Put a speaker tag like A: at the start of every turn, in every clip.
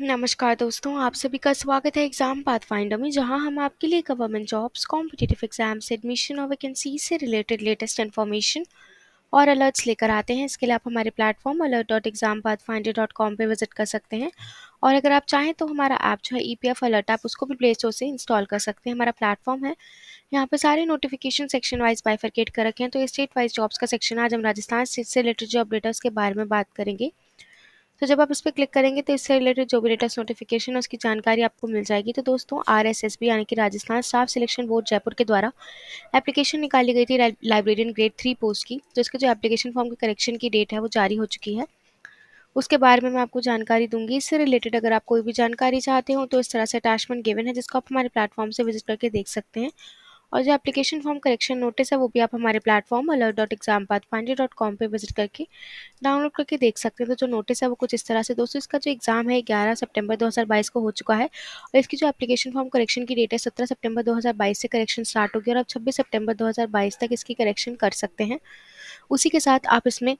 A: नमस्कार दोस्तों आप सभी का स्वागत है एग्ज़ाम फाइंडर में जहां हम आपके लिए government jobs competitive exams admission और वैकेंसी से रिलेटेड लेटेस्ट इन्फॉर्मेशन और अलर्ट्स लेकर आते हैं इसके लिए आप हमारे platform alert dot exam pathfinder dot com पर विजिट कर सकते हैं और अगर आप चाहें तो हमारा ऐप जो है ई पी एफ अलर्ट आप उसको भी प्ले स्टोर से इंस्टॉल कर सकते हैं हमारा प्लेटफॉर्म है यहाँ पर सारे नोटिफिकेशन सेक्शन वाइज बाइफरकेट कर रखे हैं तो स्टेट वाइज जॉब्स का सेक्शन आज हम राजस्थान स्टेट से रिलेटेड जो अपडेटर्स के बारे में बात करेंगे तो जब आप इस पर क्लिक करेंगे तो इससे रिलेटेड जो भी लेटेस्ट नोटिफिकेशन है उसकी जानकारी आपको मिल जाएगी तो दोस्तों आर एस एस बी यानी कि Rajasthan staff selection board Jaipur के द्वारा एप्लीकेशन निकाली गई थी लाइब्रेरियन ग्रेड थ्री पोस्ट की तो इसके जो एप्लीकेशन फॉर्म की करेक्शन की डेट है वो जारी हो चुकी है उसके बारे में मैं आपको जानकारी दूंगी इससे रिलेटेड अगर आप कोई भी जानकारी चाहते हो तो इस तरह से अटैचमेंट गिवन है जिसको आप हमारे प्लेटफॉर्म से विजिट करके देख सकते हैं और जो एप्लीकेशन फॉर्म करेक्शन नोटिस है वो भी आप हमारे platform alert dot exam pathfinder dot com पर विजिट करके डाउनलोड करके देख सकते हैं तो जो नोटिस है वो कुछ इस तरह से दोस्तों इसका जो एग्ज़ाम है ग्यारह सेप्टेम्बर दो को हो चुका है और इसकी जो एप्लीकेशन फॉर्म करेक्शन की डेट है सत्रह सेप्टेम्बर दो से करेक्शन स्टार्ट होगी और आप छब्बीस सेप्टेम्बर दो तक इसकी करेक्शन कर सकते हैं उसी के साथ आप इसमें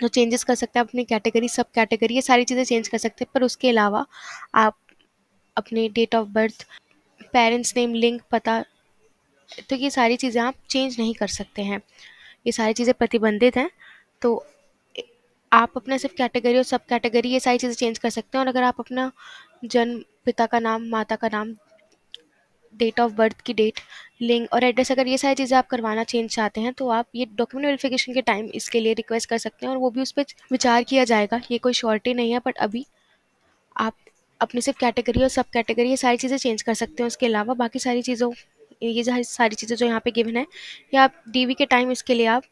A: जो चेंजेस कर सकते हैं अपनी कैटेगरी सब कैटेगरी ये सारी चीज़ें चेंज कर सकते हैं पर उसके अलावा आप अपने date of birth parents name link पता तो ये सारी चीज़ें आप चेंज नहीं कर सकते हैं ये सारी चीज़ें प्रतिबंधित हैं तो आप अपना सिर्फ कैटेगरी और सब कैटेगरी ये सारी चीज़ें चेंज कर सकते हैं और अगर आप अपना जन्म पिता का नाम माता का नाम डेट ऑफ बर्थ की डेट लिंक और एड्रेस अगर ये सारी चीज़ें आप करवाना चेंज चाहते हैं तो आप ये डॉक्यूमेंट वेरिफिकेशन के टाइम इसके लिए रिक्वेस्ट कर सकते हैं और वो भी उस पर विचार किया जाएगा ये कोई शॉर्टेज नहीं है बट अभी आप अपनी सिर्फ कैटेगरी और सब कैटेगरी ये सारी चीज़ें चेंज कर सकते हैं उसके अलावा बाकी सारी चीज़ों ये सारी चीज़ें जो यहाँ पे गिवन है या आप डीवी के टाइम इसके लिए आप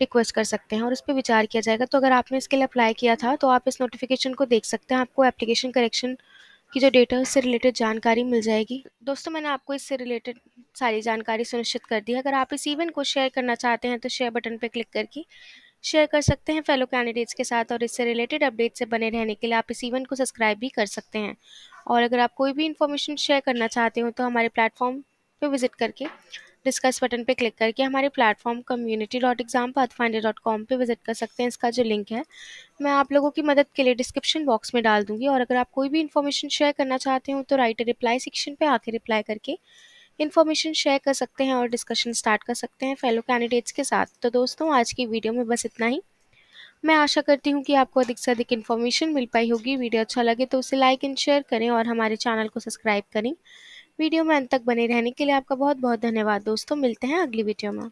A: रिक्वेस्ट कर सकते हैं और इस पर विचार किया जाएगा तो अगर आपने इसके लिए अप्लाई किया था तो आप इस नोटिफिकेशन को देख सकते हैं आपको एप्लीकेशन करेक्शन की जो डेटा है उससे रिलेटेड जानकारी मिल जाएगी दोस्तों मैंने आपको इससे रिलेटेड सारी जानकारी सुनिश्चित कर दी है अगर आप इस इवेंट को शेयर करना चाहते हैं तो शेयर बटन पर क्लिक करके शेयर कर सकते हैं फेलो कैंडिडेट्स के साथ और इससे रिलेटेड अपडेट से बने रहने के लिए आप इस इवेंट को सब्सक्राइब भी कर सकते हैं और अगर आप कोई भी इन्फॉर्मेशन शेयर करना चाहते हो तो हमारे प्लेटफॉर्म पे विजिट करके डिस्कस बटन पे क्लिक करके हमारे platform community dot exam pathfinder dot com पर विजिट कर सकते हैं इसका जो लिंक है मैं आप लोगों की मदद के लिए डिस्क्रिप्शन बॉक्स में डाल दूंगी और अगर आप कोई भी इन्फॉर्मेशन शेयर करना चाहते हो तो राइट रिप्लाई सेक्शन पर आके रिप्लाई करके इन्फॉर्मेशन शेयर कर सकते हैं और डिस्कशन स्टार्ट कर सकते हैं फेलो कैंडिडेट्स के साथ तो दोस्तों आज की वीडियो में बस इतना ही मैं आशा करती हूँ कि आपको अधिक से अधिक इन्फॉर्मेशन मिल पाई होगी वीडियो अच्छा लगे तो उसे लाइक एंड शेयर करें और हमारे चैनल को सब्सक्राइब करें वीडियो में अंत तक बने रहने के लिए आपका बहुत बहुत धन्यवाद दोस्तों मिलते हैं अगली वीडियो में